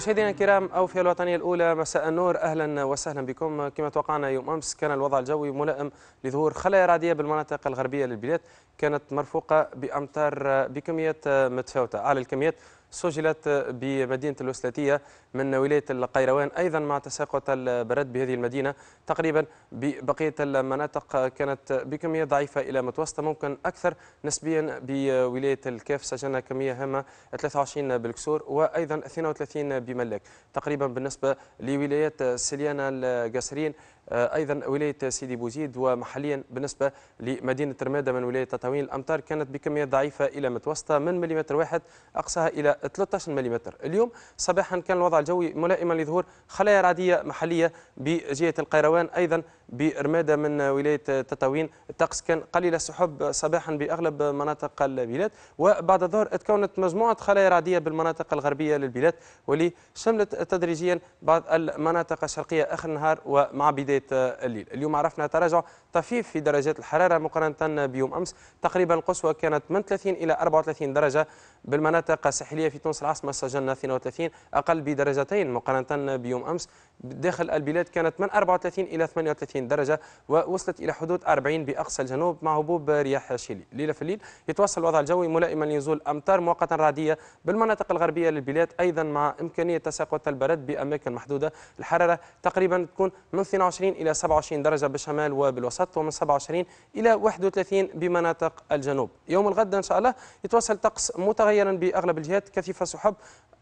مشاهدينا الكرام في الوطنية الأولى مساء النور أهلا وسهلا بكم كما توقعنا يوم أمس كان الوضع الجوي ملائم لظهور خلايا رعدية بالمناطق الغربية للبلاد كانت مرفوقة بأمطار بكميات متفاوتة أعلى الكميات سجلت بمدينة الوسلاتية من ولاية القيروان أيضا مع تساقط البرد بهذه المدينة تقريبا ببقية المناطق كانت بكمية ضعيفة إلى متوسطة ممكن أكثر نسبيا بولاية الكاف سجلنا كمية هامة 23 بالكسور وأيضا 32 بملاك تقريبا بالنسبة لولاية سليانة القاسرين ايضا ولايه سيدي بوزيد ومحليا بالنسبه لمدينه رماده من ولايه تطاوين الامطار كانت بكميه ضعيفه الى متوسطه من مليمتر واحد اقصاها الى 13 ملم اليوم صباحا كان الوضع الجوي ملائما لظهور خلايا رعدية محلية بجهة القيروان أيضا برمادة من ولاية تطاوين الطقس كان قليل السحب صباحا بأغلب مناطق البلاد وبعد الظهر تكونت مجموعة خلايا رعدية بالمناطق الغربية للبلاد واللي شملت تدريجيا بعض المناطق الشرقية آخر النهار ومع بداية الليل اليوم عرفنا تراجع طفيف في درجات الحرارة مقارنة بيوم أمس تقريبا القصوى كانت من 30 إلى 34 درجة بالمناطق الساحلية في تونس العاصمة سجلنا 32 أقل بدرجتين مقارنة بيوم أمس داخل البلاد كانت من 34 إلى 38 30 درجة ووصلت إلى حدود 40 بأقصى الجنوب مع هبوب رياح شيلي ليلة في الليل يتوصل الوضع الجوي ملائما لنزول أمطار مؤقتا رعدية بالمناطق الغربية للبلاد أيضا مع إمكانية تساقط البرد بأماكن محدودة الحرارة تقريبا تكون من 22 إلى 27 درجة بالشمال وبالوسط ومن 27 إلى 31 بمناطق الجنوب يوم الغد إن شاء الله يتوصل طقس متغيرا بأغلب الجهات كثيفة سحب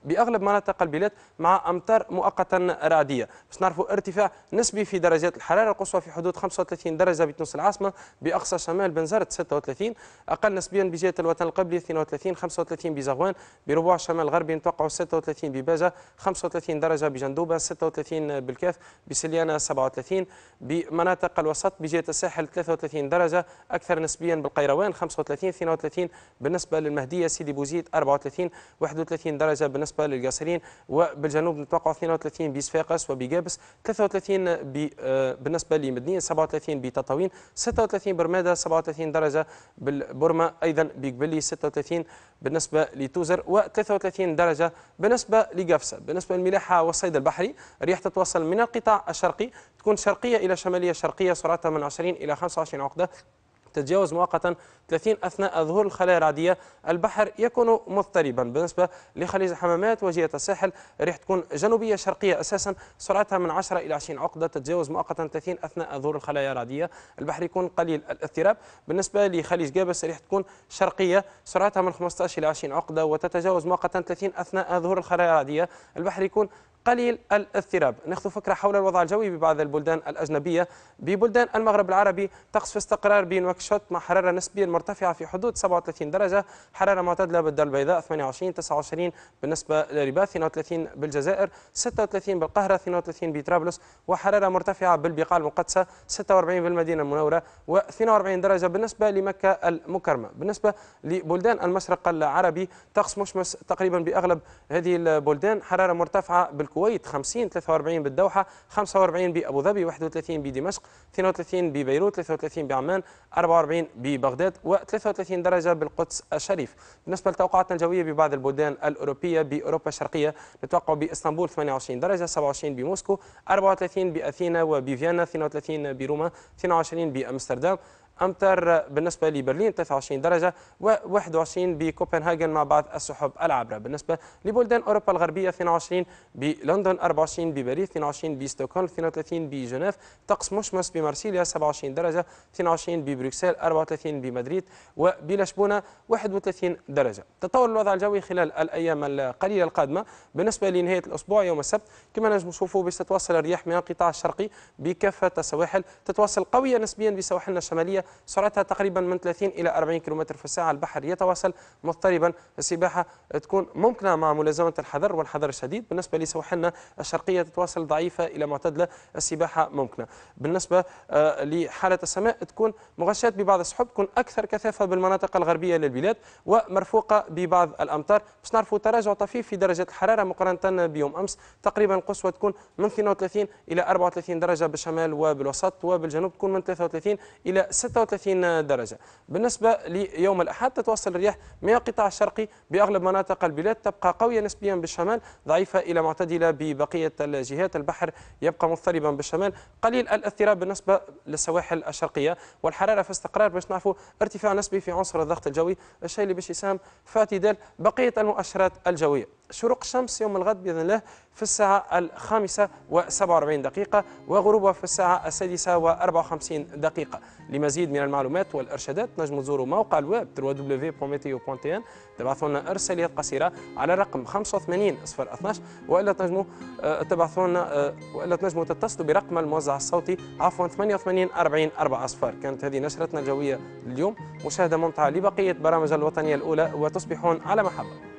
باغلب مناطق البلاد مع امطار مؤقتا رعديه باش نعرفوا ارتفاع نسبي في درجات الحراره القصوى في حدود 35 درجه بتونس العاصمه باقصى شمال بنزرت 36 اقل نسبيا بجهه الوطن القبلي 32 35 بزغوان بربوع الشمال الغربي نتوقعوا 36 بباجه 35 درجه بجندوبه 36 بالكاف بسليانه 37 بمناطق الوسط بجهه الساحل 33 درجه اكثر نسبيا بالقيروان 35 32 بالنسبه للمهديه سيدي بوزيد 34 31 درجه بالنسبه بالنسبة للقاصرين وبالجنوب نتوقع 32 بصفاقس وبقابس 33 بالنسبة لمدنين 37 بتطاوين 36 برمادة 37 درجة بالبرمة أيضا بقبلي 36 بالنسبة لتوزر و33 درجة بالنسبة لقفصة بالنسبة للملاحة والصيد البحري الرياح تتوصل من القطاع الشرقي تكون شرقية إلى شمالية شرقية سرعتها من 20 إلى 25 عقدة تتجاوز مؤقتا 30 أثناء ظهور الخلايا العادية البحر يكون مضطربا بالنسبة لخليج الحمامات وجهة الساحل الريح تكون جنوبية شرقية أساسا سرعتها من 10 إلى 20 عقدة تتجاوز مؤقتا 30 أثناء ظهور الخلايا العادية البحر يكون قليل الاضطراب بالنسبة لخليج جابس الريح تكون شرقية سرعتها من 15 إلى 20 عقدة وتتجاوز مؤقتا 30 أثناء ظهور الخلايا العادية البحر يكون قليل الاضطراب ناخذ فكرة حول الوضع الجوي ببعض البلدان الأجنبية ببلدان المغرب العربي طقس في استقرار بنواكشوط مع حرارة نسبيا مرتفعة في حدود 37 درجة حرارة معتدلة بالدار البيضاء 28 29 بالنسبة لرباط 32 بالجزائر 36 بالقاهرة 32 بطرابلس وحرارة مرتفعة بالبقاع المقدسة 46 بالمدينة المنورة و42 درجة بالنسبة لمكة المكرمة بالنسبة لبلدان المشرق العربي طقس مشمس تقريبا بأغلب هذه البلدان حرارة مرتفعة بال بالكويت 50 43 بالدوحة 45 بأبو ظبي 31 بدمشق 32 ببيروت 33 بعمان 44 ببغداد و33 درجة بالقدس الشريف بالنسبة لتوقعاتنا الجوية ببعض البلدان الأوروبية بأوروبا الشرقية نتوقع بإسطنبول 28 درجة 27 بموسكو 34 بأثينا وبفيينا 32 بروما 22 بأمستردام امتار بالنسبة لبرلين 23 درجة و21 بكوبنهاجن مع بعض السحب العابره بالنسبة لبلدان أوروبا الغربية 22 بلندن 24 بباريس 22 بستوكهولم 32 بجنيف طقس مشمس بمارسيليا 27 درجة 22 ببروكسل 34 بمدريد وبلشبونة 31 درجة تطور الوضع الجوي خلال الأيام القليلة القادمة بالنسبة لنهاية الأسبوع يوم السبت كما نجم نشوفوا باش تتواصل الرياح من القطاع الشرقي بكافة السواحل تتواصل قوية نسبيا بسواحلنا الشمالية سرعتها تقريبا من 30 إلى 40 كم في الساعة البحر يتواصل مضطربا السباحة تكون ممكنة مع ملازمة الحذر والحذر الشديد بالنسبة لسواحلنا الشرقية تتواصل ضعيفة إلى معتدلة السباحة ممكنة بالنسبة آه، لحالة السماء تكون مغشاة ببعض السحب تكون أكثر كثافة بالمناطق الغربية للبلاد ومرفوقة ببعض الأمطار باش نعرفوا تراجع طفيف في درجة الحرارة مقارنة بيوم أمس تقريبا القصوى تكون من 32 إلى 34 درجة بالشمال وبالوسط وبالجنوب تكون من 33 إلى 36 36 درجة بالنسبة ليوم الأحد تتوصل الرياح من القطاع الشرقي بأغلب مناطق البلاد تبقى قوية نسبيا بالشمال ضعيفة إلى معتدلة ببقية الجهات البحر يبقى مضطربا بالشمال قليل الاضطراب بالنسبة للسواحل الشرقية والحرارة في استقرار باش نعرفوا ارتفاع نسبي في عنصر الضغط الجوي الشيء اللي باش يساهم في اعتدال بقية المؤشرات الجوية شروق الشمس يوم الغد بإذن الله في الساعة الخامسة و47 دقيقة وغروبها في الساعة السادسة و54 دقيقة لمزيد من المعلومات والإرشادات نجم تزوروا موقع الويب www.meteo.tn تبعثوا لنا إرساليات قصيرة على رقم 85 12 وإلا تنجموا آه، تبعثوا لنا آه، وإلا تنجموا تتصلوا برقم الموزع الصوتي عفوا 88 40 4 كانت هذه نشرتنا الجوية اليوم مشاهدة ممتعة لبقية برامج الوطنية الأولى وتصبحون على محبة